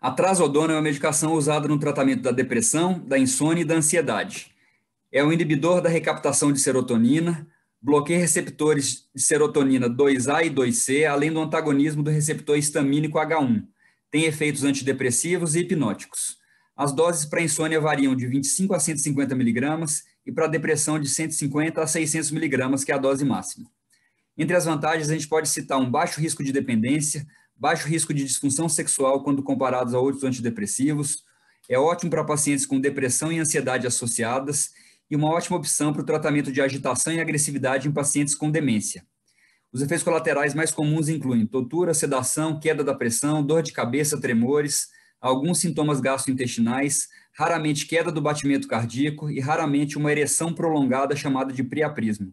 A trazodona é uma medicação usada no tratamento da depressão, da insônia e da ansiedade. É um inibidor da recaptação de serotonina, bloqueia receptores de serotonina 2A e 2C, além do antagonismo do receptor histamínico H1. Tem efeitos antidepressivos e hipnóticos. As doses para insônia variam de 25 a 150 miligramas e para depressão de 150 a 600 miligramas, que é a dose máxima. Entre as vantagens, a gente pode citar um baixo risco de dependência, baixo risco de disfunção sexual quando comparados a outros antidepressivos, é ótimo para pacientes com depressão e ansiedade associadas e uma ótima opção para o tratamento de agitação e agressividade em pacientes com demência. Os efeitos colaterais mais comuns incluem tortura, sedação, queda da pressão, dor de cabeça, tremores, alguns sintomas gastrointestinais, raramente queda do batimento cardíaco e raramente uma ereção prolongada chamada de priapismo.